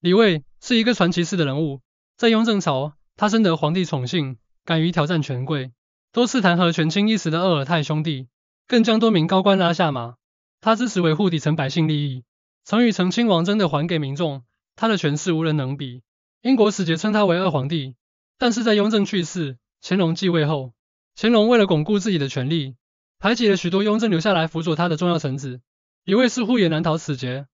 李卫是一个传奇式的人物，在雍正朝，他深得皇帝宠幸，敢于挑战权贵，多次弹劾权倾一时的鄂尔泰兄弟，更将多名高官拉下马。他支持维护底层百姓利益，曾与成亲王争的还给民众。他的权势无人能比。英国使节称他为二皇帝。但是在雍正去世、乾隆继位后，乾隆为了巩固自己的权力，排挤了许多雍正留下来辅佐他的重要臣子，李卫似乎也难逃此劫。